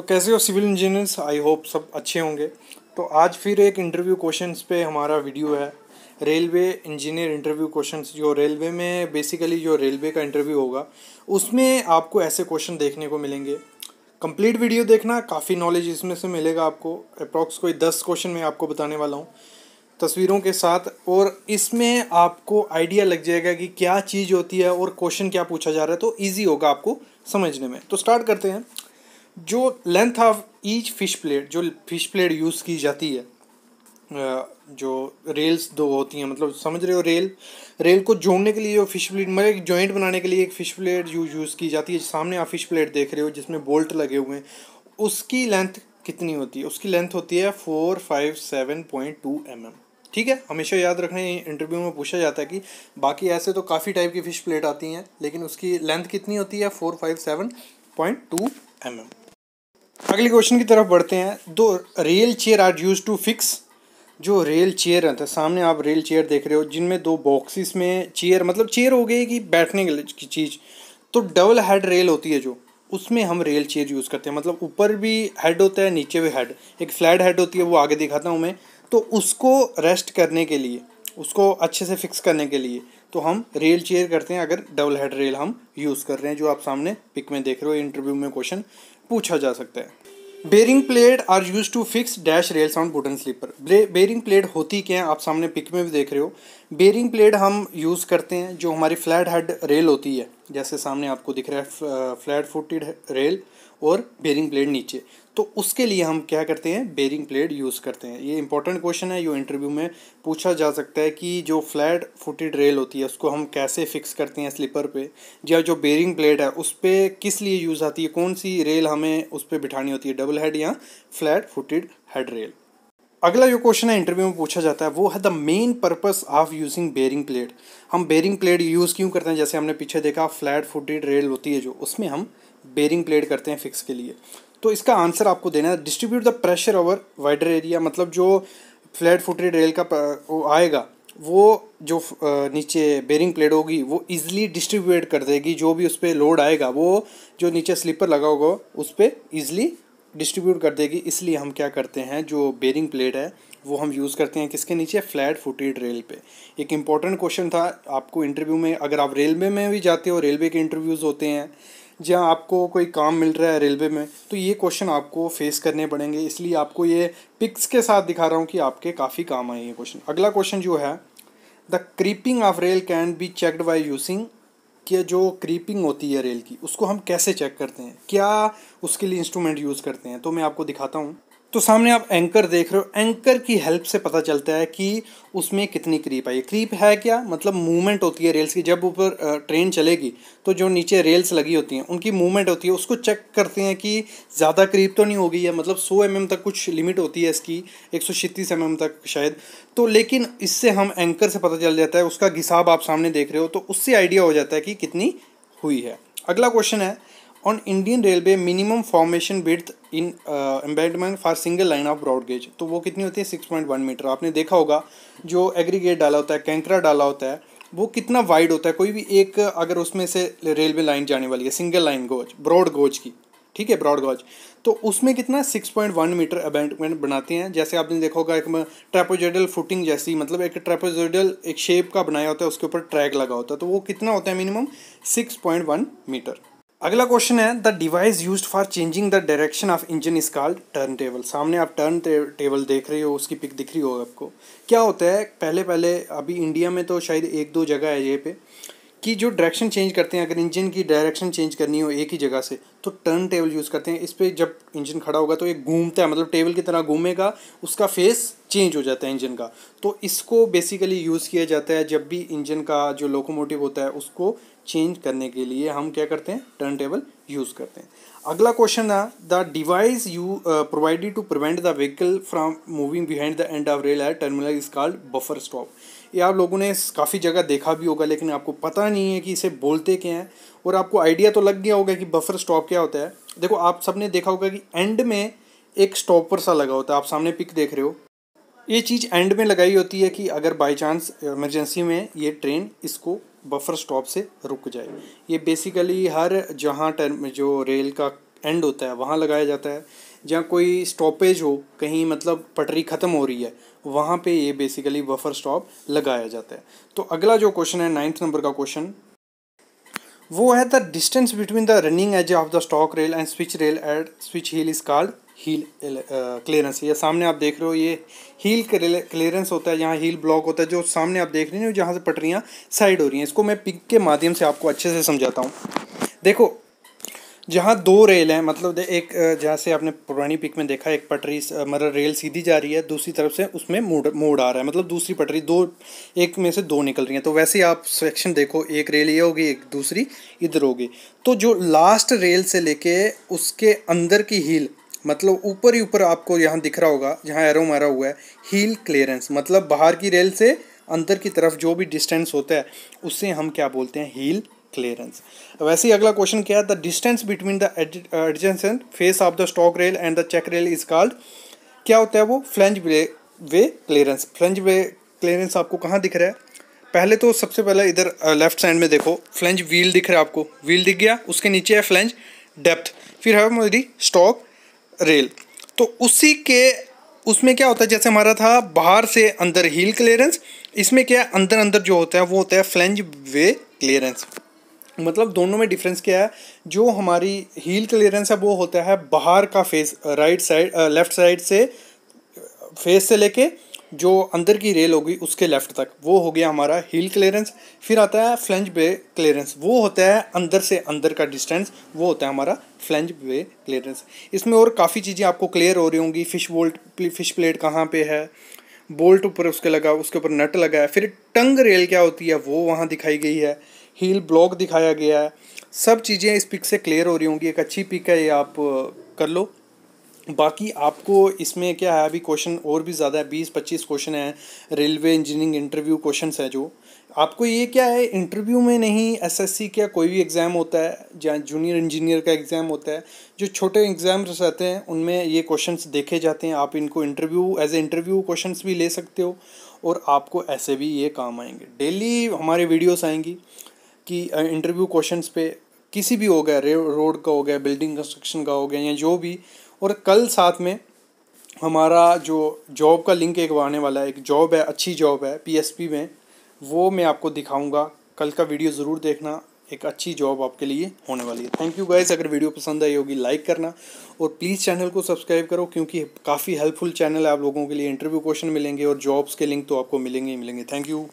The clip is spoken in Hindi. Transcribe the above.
तो कैसे हो सिविल इंजीनियर्स आई होप सब अच्छे होंगे तो आज फिर एक इंटरव्यू क्वेश्चंस पे हमारा वीडियो है रेलवे इंजीनियर इंटरव्यू क्वेश्चंस जो रेलवे में बेसिकली जो रेलवे का इंटरव्यू होगा उसमें आपको ऐसे क्वेश्चन देखने को मिलेंगे कंप्लीट वीडियो देखना काफ़ी नॉलेज इसमें से मिलेगा आपको अप्रॉक्स कोई दस क्वेश्चन मैं आपको बताने वाला हूँ तस्वीरों के साथ और इसमें आपको आइडिया लग जाएगा कि क्या चीज़ होती है और क्वेश्चन क्या पूछा जा रहा है तो ईजी होगा आपको समझने में तो स्टार्ट करते हैं जो length of each fish plate जो फिश प्लेट यूज़ की जाती है जो रेल्स दो होती हैं मतलब समझ रहे हो रेल रेल को जोड़ने के लिए जो फिश प्लेट मतलब एक जॉइंट बनाने के लिए एक फिश प्लेट यूज यूज़ की जाती है सामने आप फिश प्लेट देख रहे हो जिसमें बोल्ट लगे हुए हैं उसकी लेंथ कितनी होती है उसकी लेंथ होती है four five seven point two M M ठीक है हमेशा याद रखना इंटरव्यू में पूछा जाता है कि बाकी ऐसे तो काफ़ी टाइप की फ़िश प्लेट आती हैं लेकिन उसकी लेंथ कितनी होती है four five seven point two M M अगले क्वेश्चन की तरफ बढ़ते हैं दो rail chair are use to fix जो रेल चेयर रहता है सामने आप रेल चेयर देख रहे हो जिनमें दो बॉक्सिस में चेयर मतलब चेयर हो गई कि बैठने की चीज़ तो डबल हेड रेल होती है जो उसमें हम रेल चेयर यूज़ करते हैं मतलब ऊपर भी हेड होता है नीचे भी हेड एक फ्लैट हेड होती है वो आगे दिखाता हूँ मैं तो उसको रेस्ट करने के लिए उसको अच्छे से फिक्स करने के लिए तो हम रेल चेयर करते हैं अगर डबल हेड रेल हम यूज़ कर रहे हैं जो आप सामने पिक में देख रहे हो इंटरव्यू में क्वेश्चन पूछा जा सकता है bearing plate are use to fix dash rail sound button sleeper bearing plate होती क्या है आप सामने पिक में भी देख रहे हो बेरिंग प्लेट हम यूज़ करते हैं जो हमारी फ्लैट हेड रेल होती है जैसे सामने आपको दिख रहा है फ्लैट फुटेड रेल और बेरिंग प्लेट नीचे तो उसके लिए हम क्या करते हैं बेरिंग प्लेट यूज़ करते हैं ये इंपॉर्टेंट क्वेश्चन है जो इंटरव्यू में पूछा जा सकता है कि जो फ्लैट फुटेड रेल होती है उसको हम कैसे फिक्स करते हैं स्लीपर पे या जो बेरिंग प्लेट है उस पर किस लिए यूज़ आती है कौन सी रेल हमें उस पर बिठानी होती है डबल हेड या फ्लैट फुटेड हेड रेल अगला जो क्वेश्चन है इंटरव्यू में पूछा जाता है वो है the main purpose of using bearing plate हम बेरिंग प्लेट यूज़ क्यों करते हैं जैसे हमने पीछे देखा फ्लैट फुटेड रेल होती है जो उसमें हम बेरिंग प्लेट करते हैं फिक्स के लिए तो इसका आंसर आपको देना है distribute the pressure over wider area मतलब जो फ्लैट फुटेड रेल का वो आएगा वो जो नीचे बेरिंग प्लेट होगी वो इजीली डिस्ट्रीब्यूट कर देगी जो भी उस पर लोड आएगा वो जो नीचे स्लीपर लगा होगा उस पर ईजिली डिस्ट्रीब्यूट कर देगी इसलिए हम क्या करते हैं जो बेरिंग प्लेट है वो हम यूज़ करते हैं किसके नीचे फ्लैट फुटेड रेल पे एक इम्पॉर्टेंट क्वेश्चन था आपको इंटरव्यू में अगर आप रेलवे में भी जाते हो रेलवे के इंटरव्यूज़ होते हैं जहाँ आपको कोई काम मिल रहा है रेलवे में तो ये क्वेश्चन आपको फेस करने पड़ेंगे इसलिए आपको ये पिक्स के साथ दिखा रहा हूँ कि आपके काफ़ी काम आए ये क्वेश्चन अगला क्वेश्चन जो है the creeping of rail can be checked by using कि जो क्रीपिंग होती है रेल की उसको हम कैसे चेक करते हैं क्या उसके लिए इंस्ट्रूमेंट यूज़ करते हैं तो मैं आपको दिखाता हूँ तो सामने आप एंकर देख रहे हो एंकर की हेल्प से पता चलता है कि उसमें कितनी क्रीप आई क्रीप है क्या मतलब मूवमेंट होती है रेल्स की जब ऊपर ट्रेन चलेगी तो जो नीचे रेल्स लगी होती हैं उनकी मूवमेंट होती है उसको चेक करते हैं कि ज़्यादा क्रीप तो नहीं हो गई है मतलब सौ एम mm तक कुछ लिमिट होती है इसकी एक सौ छत्तीस एम mm तक शायद तो लेकिन इससे हम एंकर से पता चल जाता है उसका घिसाब आप सामने देख रहे हो तो उससे आइडिया हो जाता है कि कितनी हुई है अगला क्वेश्चन है on Indian Railway minimum formation width in uh, embankment for single line of broad gauge तो वो कितनी होती है सिक्स पॉइंट वन मीटर आपने देखा होगा जो एग्रीगेट डाला होता है कैंकरा डाला होता है वो कितना वाइड होता है कोई भी एक अगर उसमें से रेलवे लाइन जाने वाली है single line gauge broad gauge की ठीक है ब्रॉड गोज तो उसमें कितना six point one metre abutment बनाते हैं जैसे आपने देखा होगा एक ट्रेपोजेडल फुटिंग जैसी मतलब एक ट्रेपोजेडल एक शेप का बनाया होता है उसके ऊपर ट्रैक लगा होता है तो वो कितना होता है minimum six point one metre अगला क्वेश्चन है the device use for changing the direction of engine is called turn table सामने आप टर्न टेबल देख रहे हो उसकी पिक दिख रही होगा आपको क्या होता है पहले पहले अभी इंडिया में तो शायद एक दो जगह है ये पे कि जो डायरेक्शन चेंज करते हैं अगर इंजन की डायरेक्शन चेंज करनी हो एक ही जगह से तो टर्न टेबल यूज़ करते हैं इस पर जब इंजन खड़ा होगा तो एक घूमता है मतलब टेबल की तरह घूमेगा उसका फेस चेंज हो जाता है इंजन का तो इसको बेसिकली यूज़ किया जाता है जब भी इंजन का जो लोकोमोटिव होता है उसको चेंज करने के लिए हम क्या करते हैं टर्न टेबल यूज़ करते हैं अगला क्वेश्चन है the device you provided to prevent the vehicle from moving behind the end of rail है terminal is called buffer stop ये आप लोगों ने काफ़ी जगह देखा भी होगा लेकिन आपको पता नहीं है कि इसे बोलते क्या हैं और आपको आइडिया तो लग गया होगा कि बफर स्टॉप क्या होता है देखो आप सबने देखा होगा कि एंड में एक स्टॉपर सा लगा होता है आप सामने पिक देख रहे हो ये चीज़ एंड में लगाई होती है कि अगर बाई चांस इमरजेंसी में ये ट्रेन इसको बफर स्टॉप से रुक जाए ये बेसिकली हर जहाँ टर्म जो रेल का एंड होता है वहाँ लगाया जाता है जहाँ कोई स्टॉपेज हो कहीं मतलब पटरी ख़त्म हो रही है वहाँ पे ये बेसिकली बफर स्टॉप लगाया जाता है तो अगला जो क्वेश्चन है नाइन्थ नंबर का क्वेश्चन वो है the distance between the running edge of the stock rail and switch rail at switch heel is called heel clearance ये सामने आप देख रहे हो ये हील क्लियरेंस होता है यहाँ हील ब्लॉक होता है जो सामने आप देख रहे हो जहाँ से पटरियाँ साइड हो रही हैं इसको मैं पिक के माध्यम से आपको अच्छे से समझाता हूँ देखो जहाँ दो रेल हैं मतलब एक जहाँ से आपने पुरानी पिक में देखा एक पटरी मतलब रेल सीधी जा रही है दूसरी तरफ से उसमें मोड़ मोड़ आ रहा है मतलब दूसरी पटरी दो एक में से दो निकल रही हैं तो वैसे ही आप सेक्शन देखो एक रेल ये होगी एक दूसरी इधर होगी तो जो लास्ट रेल से लेके उसके अंदर की हील मतलब ऊपर ही ऊपर आपको यहाँ दिख रहा होगा जहाँ एरो मारा हुआ है हील क्लियरेंस मतलब बाहर की रेल से अंदर की तरफ जो भी डिस्टेंस होता है उससे हम क्या बोलते हैं हील क्लियरेंस वैसे ही अगला क्वेश्चन क्या है the distance between the adjacent face of the stock rail and the check rail is called क्या होता है वो flange way way clearance flange way clearance आपको कहाँ दिख रहा है पहले तो सबसे पहले इधर लेफ्ट साइड में देखो फ्लेंज व्हील दिख रहा है आपको व्हील दिख गया उसके नीचे है फ्लेंज डेप्थ फिर है मेरी स्टॉक रेल तो उसी के उसमें क्या होता है जैसे हमारा था बाहर से अंदर हील क्लियरेंस इसमें क्या है अंदर अंदर जो होता है वो होता है फ्लेंज वे क्लियरेंस मतलब दोनों में डिफरेंस क्या है जो हमारी हील क्लियरेंस है वो होता है बाहर का face right side left side से फेस से लेके जो अंदर की रेल होगी उसके लेफ़्ट तक वो हो गया हमारा हील क्लियरेंस फिर आता है फ्लेंज बे क्लियरेंस वो होता है अंदर से अंदर का डिस्टेंस वो होता है हमारा फ्लेंज बे क्लियरेंस इसमें और काफ़ी चीज़ें आपको क्लियर हो रही होंगी फिश बोल्ट फिश प्लेट कहाँ पे है बोल्ट ऊपर उसके लगा उसके ऊपर नट लगा है फिर टंग रेल क्या होती है वो वहाँ दिखाई गई है हील ब्लॉक दिखाया गया है सब चीज़ें इस पिक से क्लियर हो रही होंगी एक अच्छी पिक है ये आप कर लो बाकी आपको इसमें क्या है अभी क्वेश्चन और भी ज़्यादा है बीस पच्चीस क्वेश्चन हैं रेलवे इंजीनियरिंग इंटरव्यू क्वेश्चंस है जो आपको ये क्या है इंटरव्यू में नहीं एसएससी का कोई भी एग्ज़ाम होता है या जूनियर इंजीनियर का एग्ज़ाम होता है जो छोटे एग्जाम रहते हैं उनमें ये क्वेश्चंस देखे जाते हैं आप इनको interview as a interview question भी ले सकते हो और आपको ऐसे भी ये काम आएंगे डेली हमारे वीडियोज़ आएंगी कि इंटरव्यू क्वेश्चन पे किसी भी हो गया रोड का हो गया बिल्डिंग कंस्ट्रक्शन का हो गया या जो भी और कल साथ में हमारा जो जॉब का लिंक एक आने वाला है एक जॉब है अच्छी जॉब है पीएसपी में वो मैं आपको दिखाऊंगा कल का वीडियो ज़रूर देखना एक अच्छी जॉब आपके लिए होने वाली है थैंक यू गाइस अगर वीडियो पसंद आई होगी लाइक करना और प्लीज़ चैनल को सब्सक्राइब करो क्योंकि काफ़ी हेल्पफुल चैनल है आप लोगों के लिए इंटरव्यू क्वेश्चन मिलेंगे और जॉब्स के लिंक तो आपको मिलेंगे ही मिलेंगे थैंक यू